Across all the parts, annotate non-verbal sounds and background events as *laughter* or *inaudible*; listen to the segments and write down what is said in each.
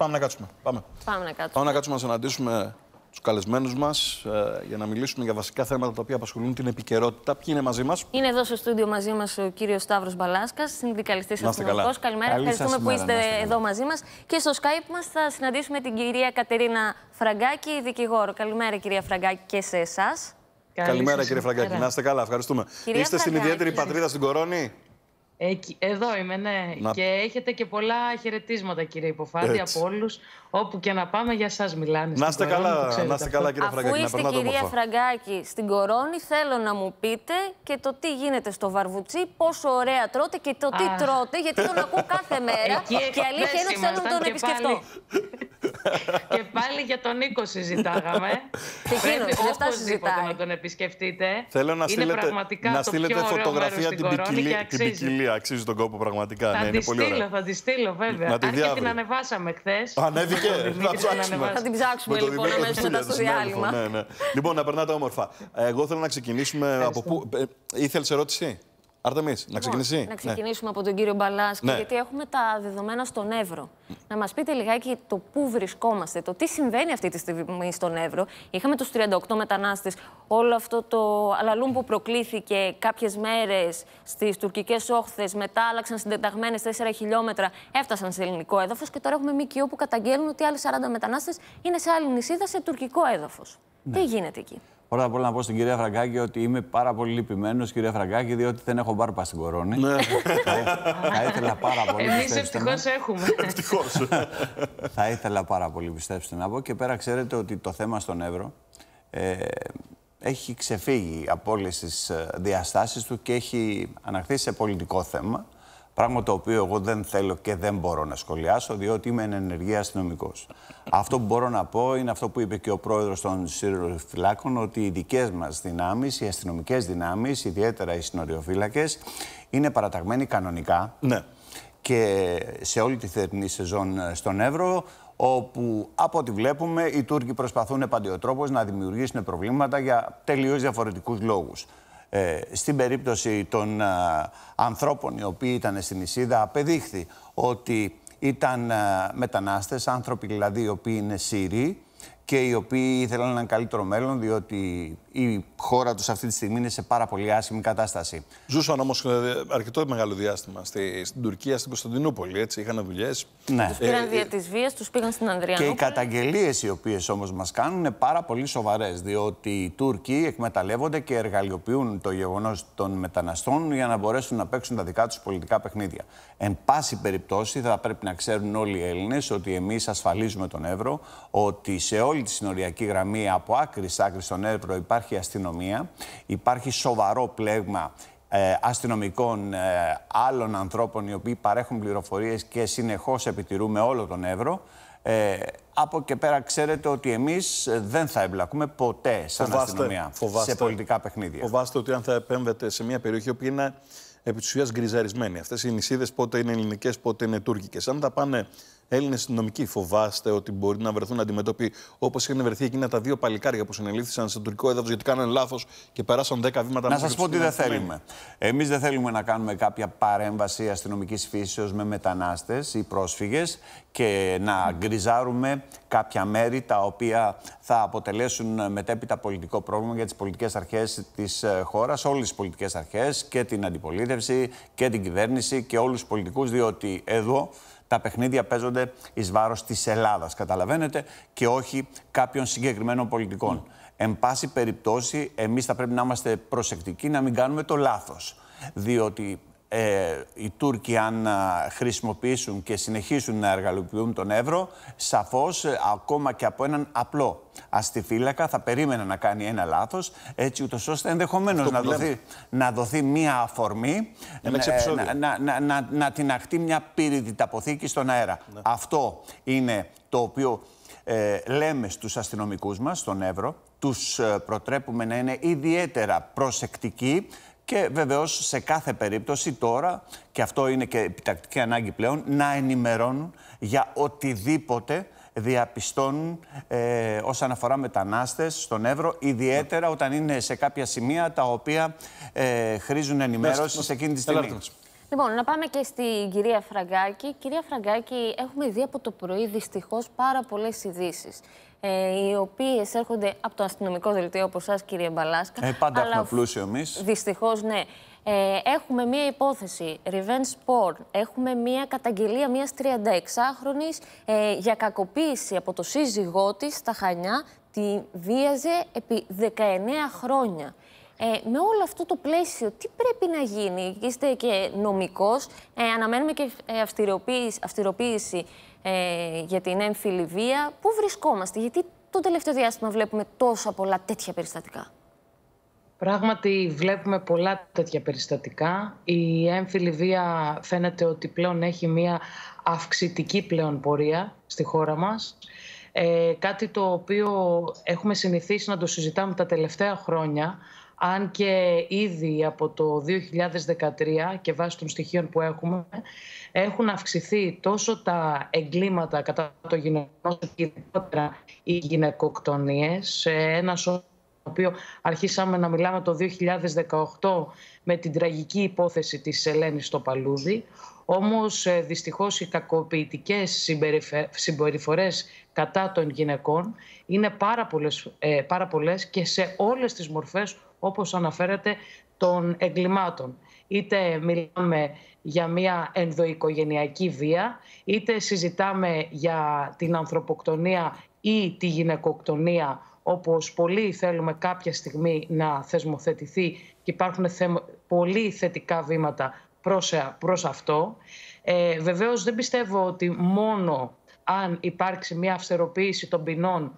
Πάμε να κάτσουμε. Πάμε, Πάμε να κάτσουμε. να συναντήσουμε τους καλεσμένους μας ε, για να μιλήσουμε για βασικά θέματα τα οποία απασχολούν την επικαιρότητα. Ποιοι είναι μαζί μας. Είναι εδώ στο στούντιο μαζί μας ο κύριος Σταύρος Μπαλάσκας, συνδικαλιστής αστυνομικό. Καλημέρα. Καλή Ευχαριστούμε που είστε εδώ μαζί μας. Και στο Skype μας θα συναντήσουμε την κυρία Κατερίνα Φραγκάκη, δικηγόρο. Καλημέρα, κυρία Φραγκάκη, και σε εσάς. Καλημέρα, κύριε Φραγκάκη. Να είστε καλά, ευχαριστούμε. είστε Φραγκάκη. στην ιδιαίτερη πατρίδα στην Κορώνη εδώ είμαι, ναι. Και έχετε και πολλά χαιρετίσματα, κύριε Υποφάτη, από όλους. Όπου και να πάμε, για εσά μιλάνε. Να είστε κορώνη, καλά, να είστε καλά, κύριε Φραγκάκη. Αφού είστε, κυρία Φραγκάκη, στην κορώνη, θέλω να μου πείτε και το τι γίνεται στο βαρβουτσί, πόσο ωραία τρώτε και το τι τρώτε, γιατί τον ακούω κάθε *laughs* μέρα. Εκεί, και αλήθεια είναι ότι θέλω να τον επισκεφτώ. *laughs* και πάλι για τον Νίκο συζητάγαμε. *laughs* Πρέπει οπωσδήποτε να τον επισκεφτείτε. Θέλω να στείλετε, να στείλετε φωτογραφία την ποικιλία, αξίζει τον κόπο πραγματικά. Θα ναι, τη στείλω, θα τη στείλω βέβαια. Να τη Αν και την ανεβάσαμε χθες. Ανέβηκε. Να ψάξουμε. Θα την ψάξουμε λοιπόν αμέσω μετά στο διάλειμμα. Ναι, ναι. Λοιπόν, να περνάτε όμορφα. Ε, εγώ θέλω να ξεκινήσουμε από πού. Ε, ήθελες ερώτηση λοιπόν, να ξεκινήσει. Να ναι. ξεκινήσουμε ναι. από τον κύριο Μπαλάσκη, ναι. γιατί έχουμε τα δεδομένα στον Εύρο. Να μας πείτε λιγάκι το πού βρισκόμαστε, το τι συμβαίνει αυτή τη στιγμή στον Εύρο. Είχαμε τους 38 μετανάστες, όλο αυτό το αλαλούμ που προκλήθηκε κάποιες μέρες στις τουρκικές όχθες, μετά άλλαξαν συντεταγμένες 4 χιλιόμετρα, έφτασαν σε ελληνικό έδαφος και τώρα έχουμε ΜΚΟ που καταγγέλνουν ότι άλλοι 40 μετανάστες είναι σε άλλη νησίδα σε τουρκικό έδαφος. Ναι. Τι γίνεται εκεί. Πρώτα απ' όλα να πω στην κυρία Φραγκάκη ότι είμαι πάρα πολύ λυπημένος, κυρία Φραγκάκη, διότι δεν έχω μπάρπα στην κορώνη. Ναι. θα ήθελα πάρα πολύ. Εμείς ευτυχώς έχουμε. Ευτυχώς. *laughs* θα ήθελα πάρα πολύ, πιστέψτε να πω. Και πέρα, ξέρετε ότι το θέμα στον Εύρο ε, έχει ξεφύγει από όλες τις ε, διαστάσεις του και έχει αναχθεί σε πολιτικό θέμα. Πράγμα το οποίο εγώ δεν θέλω και δεν μπορώ να σχολιάσω, διότι είμαι εν ενεργεία αστυνομικός. Αυτό που μπορώ να πω είναι αυτό που είπε και ο πρόεδρος των Συνοριοφυλάκων, ότι οι δικές μας δυνάμεις, οι αστυνομικές δυνάμεις, ιδιαίτερα οι συνοριοφύλακες, είναι παραταγμένοι κανονικά. Ναι. Και σε όλη τη θερινή σεζόν ε, στον Εύρο, όπου από ό,τι βλέπουμε οι Τούρκοι προσπαθούν παντιοτρόπω να δημιουργήσουν προβλήματα για τελείως διαφορετικούς λόγους. Ε, στην περίπτωση των ε, ανθρώπων οι οποίοι ήταν στην Ισίδα απεδείχθη ότι ήταν ε, μετανάστες, άνθρωποι δηλαδή οι οποίοι είναι Σύριοι και οι οποίοι ήθελαν ένα καλύτερο μέλλον, διότι η χώρα τους αυτή τη στιγμή είναι σε πάρα πολύ άσχημη κατάσταση. Ζούσαν όμως ε, αρκετό μεγάλο διάστημα στη, στην Τουρκία, στην Κωνσταντινούπολη. Έτσι, είχαν δουλειές. Ναι. Τους πήραν ε, δια της βίας, τους πήγαν στην Ανδριανούπολη. Και οι καταγγελίες οι οποίες όμως μας κάνουν είναι πάρα πολύ σοβαρές, διότι οι Τούρκοι εκμεταλλεύονται και εργαλειοποιούν το γεγονός των μεταναστών για να μπορέσουν να παίξουν τα δικά τους πολιτικά παιχνίδια. Εν πάση περιπτώσει, θα πρέπει να ξέρουν όλοι οι Έλληνες ότι εμείς ασφαλίζουμε τον Εύρο, ότι σε όλη όλη τη συνοριακή γραμμή από άκρη σ' άκρη στον Έρπρο υπάρχει αστυνομία, υπάρχει σοβαρό πλέγμα ε, αστυνομικών ε, άλλων ανθρώπων οι οποίοι παρέχουν πληροφορίες και συνεχώς επιτηρούμε όλο τον Εύρο. Ε, από και πέρα ξέρετε ότι εμείς ε, δεν θα εμπλακούμε ποτέ σαν αστυνομία σε πολιτικά παιχνίδια. Φοβάστε ότι αν θα επέμβετε σε μια περιοχή που είναι επί της ουσίας γκριζαρισμένη. Αυτές οι νησίδες πότε είναι ελληνικές, πότε είναι τουρκικές. Αν τα πάνε Έλληνες αστυνομικοί φοβάστε ότι μπορεί να βρεθούν αντιμέτωποι όπως είχαν βρεθεί εκείνα τα δύο παλικάρια που συνελήφθησαν σε τουρκικό έδαφος γιατί κάνανε λάθος και περάσαν 10 βήματα Να σα πω ότι δεν θέλουμε. Εμείς δεν θέλουμε να κάνουμε κάποια παρέμβαση αστυνομικής φύσεως με μετανάστες ή πρόσφυγες και να γκριζάρουμε κάποια μέρη τα οποία θα αποτελέσουν μετέπειτα πολιτικό πρόβλημα για τις πολιτικές αρχές της ε, χώρας, όλες τις πολιτικές αρχές και την αντιπολίτευση και την κυβέρνηση και όλους τους πολιτικούς, διότι εδώ τα παιχνίδια παίζονται εις βάρος της Ελλάδας, καταλαβαίνετε, και όχι κάποιων συγκεκριμένων πολιτικών. Mm. Εν πάση περιπτώσει, εμείς θα πρέπει να είμαστε προσεκτικοί να μην κάνουμε το λάθος. Διότι ε, οι Τούρκοι αν χρησιμοποιήσουν και συνεχίσουν να εργαλοποιούν τον Εύρο, σαφώς ε, ακόμα και από έναν απλό αστιφύλακα θα περίμενα να κάνει ένα λάθος, έτσι ούτως ώστε ενδεχομένως να δοθεί, μία αφορμή, ε, να, να, να, να την αχτεί μια πύρητη ταποθήκη στον αέρα. Ναι. Αυτό είναι το οποίο ε, λέμε στους αστυνομικούς μας, στον Εύρο, τους ε, προτρέπουμε να είναι ιδιαίτερα προσεκτικοί και βεβαίως σε κάθε περίπτωση τώρα, και αυτό είναι και επιτακτική ανάγκη πλέον, να ενημερώνουν για οτιδήποτε διαπιστώνουν ε, όσον αφορά μετανάστες στον Εύρο, ιδιαίτερα όταν είναι σε κάποια σημεία τα οποία ε, χρήζουν ενημέρωση σε εκείνη τη στιγμή. Λοιπόν, να πάμε και στην κυρία Φραγκάκη. Κυρία Φραγκάκη, έχουμε δει από το πρωί δυστυχώς πάρα πολλές ειδήσεις. Ε, οι οποίες έρχονται από το αστυνομικό δελτίο, όπω σα, κύριε Μπαλάσκα. Ε, πάντα αλλά... έχουμε πλούσιο Δυστυχώς, ναι. Ε, έχουμε μία υπόθεση revenge porn, έχουμε μία μια μίας 36χρονη για κακοποίηση από το σύζυγό της στα Χανιά, τη βίαζε επί 19 χρόνια. Ε, με όλο αυτό το πλαίσιο, τι πρέπει να γίνει. Είστε και νομικός, ε, αναμένουμε και ε, αυστηροποίηση, ε, για την έμφυλη βία. Πού βρισκόμαστε, γιατί το τελευταίο διάστημα βλέπουμε τόσα πολλά τέτοια περιστατικά. Πράγματι βλέπουμε πολλά τέτοια περιστατικά. Η έμφυλη βία φαίνεται ότι πλέον έχει μια αυξητική πλέον πορεία στη χώρα μας. Ε, κάτι το οποίο έχουμε συνηθίσει να το συζητάμε τα τελευταία χρόνια αν και ήδη από το 2013 και βάσει των στοιχείων που έχουμε, έχουν αυξηθεί τόσο τα εγκλήματα κατά το γυναικό, ιδιαίτερα οι γυναικοκτονίες, ένα σώμα το οποίο αρχίσαμε να μιλάμε το 2018 με την τραγική υπόθεση της Ελένης στο Παλούδι. Όμως ε, δυστυχώς οι κακοποιητικές συμπεριφορές κατά των γυναικών είναι πάρα πολλές ε, και σε όλες τις μορφές όπως αναφέρατε, των εγκλημάτων. Είτε μιλάμε για μια ενδοοικογενειακή βία, είτε συζητάμε για την ανθρωποκτονία ή τη γυναικοκτονία, όπως πολλοί θέλουμε κάποια στιγμή να θεσμοθετηθεί και υπάρχουν πολύ θετικά βήματα προς, ε, προς αυτό. Ε, βεβαίως δεν πιστεύω ότι μόνο αν υπάρξει μια αυστεροποίηση των ποινών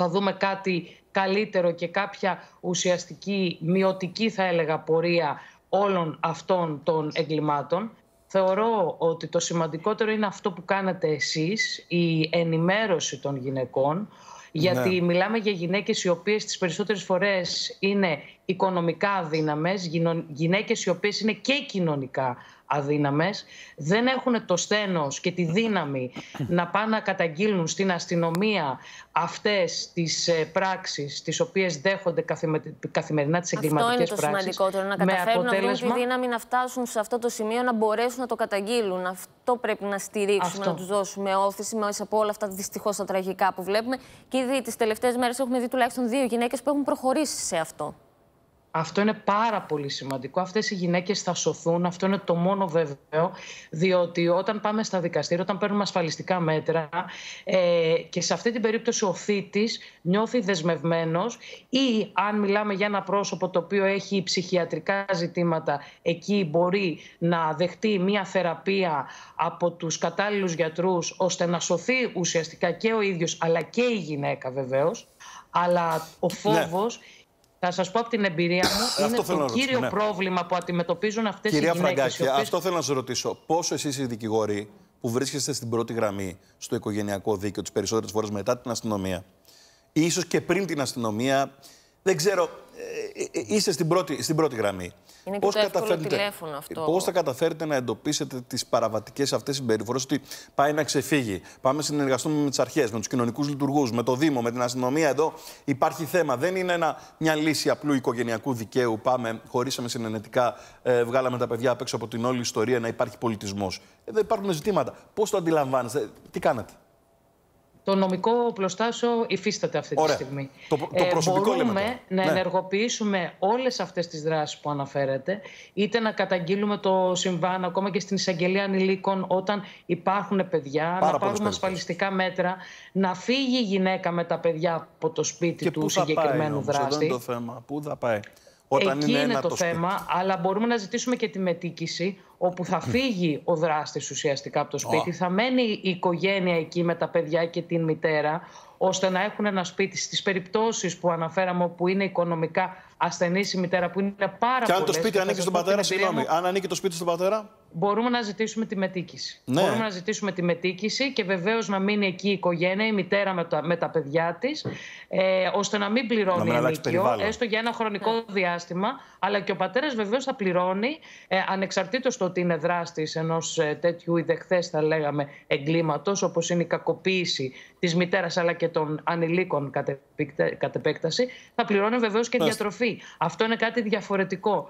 θα δούμε κάτι καλύτερο και κάποια ουσιαστική μειωτική θα έλεγα πορεία όλων αυτών των εγκλημάτων. Θεωρώ ότι το σημαντικότερο είναι αυτό που κάνετε εσείς, η ενημέρωση των γυναικών, γιατί ναι. μιλάμε για γυναίκες οι οποίες τις περισσότερες φορές είναι οικονομικά αδύναμες, γυναίκες οι οποίες είναι και κοινωνικά αδύναμες, δεν έχουν το στένος και τη δύναμη *laughs* να πάνε να καταγγείλουν στην αστυνομία αυτές τις ε, πράξεις τις οποίες δέχονται καθημερινά τις εγκληματικές πράξεις. Αυτό είναι το σημαντικότερο, να καταφέρουν να βρουν τη δύναμη να φτάσουν σε αυτό το σημείο, να μπορέσουν να το καταγγείλουν. Αυτό πρέπει να στηρίξουμε, αυτό. να τους δώσουμε όθηση μέσα από όλα αυτά δυστυχώς τα τραγικά που βλέπουμε. Και ήδη τις τελευταίες μέρες έχουμε δει τουλάχιστον δύο γυναίκες που έχουν προχωρήσει σε αυτό. Αυτό είναι πάρα πολύ σημαντικό. Αυτές οι γυναίκες θα σωθούν. Αυτό είναι το μόνο βέβαιο. Διότι όταν πάμε στα δικαστήρια, όταν παίρνουμε ασφαλιστικά μέτρα ε, και σε αυτή την περίπτωση ο θήτη νιώθει δεσμευμένος ή αν μιλάμε για ένα πρόσωπο το οποίο έχει ψυχιατρικά ζητήματα, εκεί μπορεί να δεχτεί μία θεραπεία από τους κατάλληλους γιατρούς ώστε να σωθεί ουσιαστικά και ο ίδιος, αλλά και η γυναίκα βεβαίως, Αλλά ο ναι. φόβος. Θα σας πω από την εμπειρία μου, είναι το κύριο ναι. πρόβλημα που αντιμετωπίζουν αυτές οι γυναίκε. Κυρία Φραγκάκη, αυτό θέλω να σα ρωτήσω. Πόσο εσείς οι δικηγόροι που βρίσκεστε στην πρώτη γραμμή στο οικογενειακό δίκαιο τις περισσότερες φορές μετά την αστυνομία, ή ίσως και πριν την αστυνομία, δεν ξέρω, ε, ε, ε, είστε στην πρώτη, στην πρώτη γραμμή. Είναι πώς και το τηλέφωνο αυτό. Πώς θα καταφέρετε να εντοπίσετε τις παραβατικές αυτές συμπεριφορές ότι πάει να ξεφύγει, πάμε να συνεργαστούμε με τις αρχές, με τους κοινωνικούς λειτουργούς, με το Δήμο, με την αστυνομία εδώ. Υπάρχει θέμα. Δεν είναι ένα, μια λύση απλού οικογενειακού δικαίου. Πάμε, χωρίσαμε συνενετικά, ε, βγάλαμε τα παιδιά απ' έξω από την όλη ιστορία να υπάρχει πολιτισμός. Εδώ υπάρχουν ζητήματα. Πώς το αντιλαμβάνεστε, τι κάνατε. Το νομικό πλωστάσιο υφίσταται αυτή τη στιγμή. Το, το ε, μπορούμε λέμε να ναι. ενεργοποιήσουμε όλες αυτές τις δράσεις που αναφέρετε, είτε να καταγγείλουμε το συμβάν ακόμα και στην εισαγγελία ανηλίκων όταν υπάρχουν παιδιά, να πάρουμε ασφαλιστικά μέτρα, να φύγει η γυναίκα με τα παιδιά από το σπίτι του συγκεκριμένου πάει, δράστη. είναι το θέμα. Πού θα πάει. Όταν Εκεί είναι, είναι το, το θέμα, αλλά μπορούμε να ζητήσουμε και τη μετήκηση όπου θα φύγει ο δράστης ουσιαστικά από το σπίτι, θα μένει η οικογένεια εκεί με τα παιδιά και την μητέρα, ώστε να έχουν ένα σπίτι. Στις περιπτώσεις που αναφέραμε, όπου είναι οικονομικά ασθενής η μητέρα, που είναι πάρα πολύ. Και αν το σπίτι ανήκει στον πατέρα, συγγνώμη, αν ανήκει το σπίτι στον πατέρα μπορούμε να ζητήσουμε τη μετήκηση. Ναι. Μπορούμε να ζητήσουμε τη μετήκηση και βεβαίως να μείνει εκεί η οικογένεια, η μητέρα με τα, με παιδιά της, ε, ώστε να μην πληρώνει ενίκιο, έστω για ένα χρονικό ναι. διάστημα. Αλλά και ο πατέρας βεβαίως θα πληρώνει, ε, ανεξαρτήτως το ότι είναι δράστης ενός ε, τέτοιου ιδεχθές, θα λέγαμε, εγκλήματος, όπως είναι η κακοποίηση της μητέρας αλλά και των ανηλίκων κατ' επέκταση, θα πληρώνει βεβαίως και διατροφή. Αυτό είναι κάτι διαφορετικό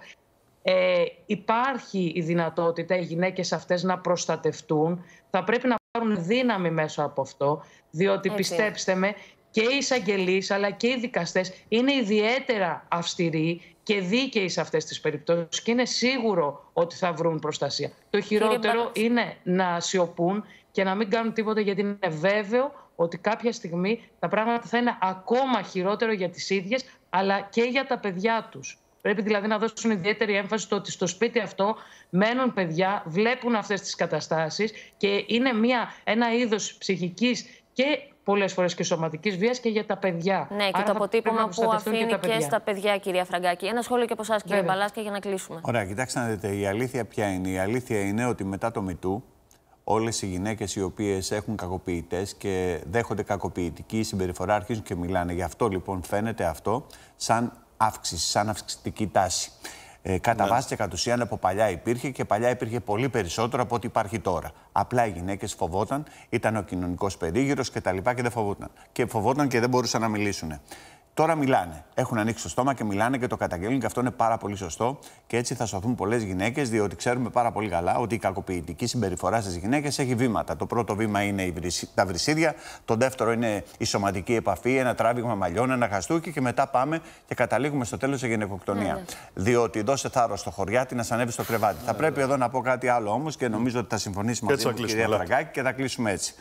ε, υπάρχει η δυνατότητα οι γυναίκες αυτές να προστατευτούν. Θα πρέπει να πάρουν δύναμη μέσω από αυτό, διότι πιστέψτε με και οι εισαγγελείς αλλά και οι δικαστές είναι ιδιαίτερα αυστηροί και δίκαιοι σε αυτές τις περιπτώσεις και είναι σίγουρο ότι θα βρουν προστασία. Το χειρότερο είναι να σιωπούν και να μην κάνουν τίποτα γιατί είναι βέβαιο ότι κάποια στιγμή τα πράγματα θα είναι ακόμα χειρότερο για τις ίδιες αλλά και για τα παιδιά τους. Πρέπει δηλαδή να δώσουν ιδιαίτερη έμφαση στο ότι στο σπίτι αυτό μένουν παιδιά, βλέπουν αυτές τις καταστάσεις και είναι μια, ένα είδος ψυχικής και πολλές φορές και σωματικής βίας και για τα παιδιά. Ναι, Άρα και το αποτύπωμα που αφήνει και, και, στα παιδιά, κυρία Φραγκάκη. Ένα σχόλιο και από εσάς, κύριε Μπαλάσκα, για να κλείσουμε. Ωραία, κοιτάξτε να δείτε, η αλήθεια ποια είναι. Η αλήθεια είναι ότι μετά το Μητού, όλες οι γυναίκες οι οποίες έχουν κακοποιητές και δέχονται κακοποιητική συμπεριφορά αρχίζουν και μιλάνε. Γι' αυτό λοιπόν φαίνεται αυτό σαν αύξηση, σαν αυξητική τάση. Ε, κατά ναι. βάση και κατ' ουσίαν από παλιά υπήρχε και παλιά υπήρχε πολύ περισσότερο από ό,τι υπάρχει τώρα. Απλά οι γυναίκες φοβόταν, ήταν ο κοινωνικός περίγυρος κτλ. Και, και δεν φοβόταν. Και φοβόταν και δεν μπορούσαν να μιλήσουν. Τώρα μιλάνε. Έχουν ανοίξει το στόμα και μιλάνε και το καταγγέλνουν και αυτό είναι πάρα πολύ σωστό. Και έτσι θα σωθούν πολλές γυναίκες, διότι ξέρουμε πάρα πολύ καλά ότι η κακοποιητική συμπεριφορά στις γυναίκες έχει βήματα. Το πρώτο βήμα είναι τα βρυσίδια, το δεύτερο είναι η σωματική επαφή, ένα τράβηγμα μαλλιών, ένα χαστούκι και μετά πάμε και καταλήγουμε στο τέλος σε γυναικοκτονία. Ναι, ναι. Διότι δώσε θάρρος στο χωριάτι να ανέβει στο κρεβάτι. θα ναι, πρέπει εδώ να πω κάτι άλλο όμως και νομίζω ότι θα συμφωνήσουμε μαζί κυρία και θα κλείσουμε έτσι.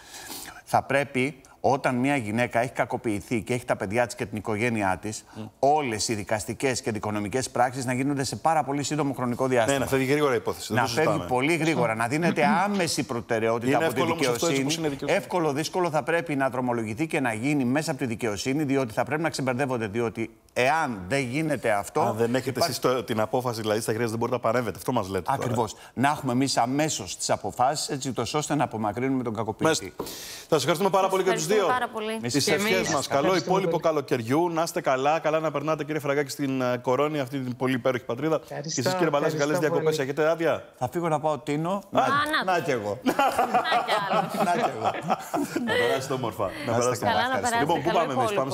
Θα πρέπει όταν μια γυναίκα έχει κακοποιηθεί και έχει τα παιδιά της και την οικογένειά της, mm. όλες οι δικαστικές και δικονομικές πράξεις να γίνονται σε πάρα πολύ σύντομο χρονικό ναι, ναι, διάστημα. Ναι, να φεύγει γρήγορα η υπόθεση. Να φεύγει πολύ γρήγορα, να δίνεται *laughs* άμεση προτεραιότητα είναι από τη δικαιοσύνη. Εύκολο, δύσκολο θα πρέπει να δρομολογηθεί και να γίνει μέσα από τη δικαιοσύνη, διότι θα πρέπει να ξεμπερδεύονται. Διότι εάν δεν γίνεται αυτό. Αν δεν έχετε υπάρχει... εσείς την απόφαση, δηλαδή στα χρήματα δεν μπορείτε να παρέμβετε. Αυτό μας λέτε. Ακριβώς. Να έχουμε εμείς αμέσως τις αποφάσεις, έτσι ώστε να απομακρύνουμε τον κακοποιητή. Θα σας ευχαριστούμε πάρα πολύ και του δύο. πάρα πολύ. Τι ευχέ μας. Καλό υπόλοιπο καλοκαιριού. Να είστε καλά. Καλά να περνάτε, κύριε Φραγκάκη, στην ε, Κορώνη, αυτή την πολύ υπέροχη πατρίδα. Και εσείς, κύριε Παλάση, καλέ διακοπέ. Έχετε άδεια. Θα φύγω να πάω Τίνο. Να και εγώ. Να και εγώ. Να περάσετε όμορφα. Να περάσετε όμορφα. Λοιπόν, πού πάμε εμείς.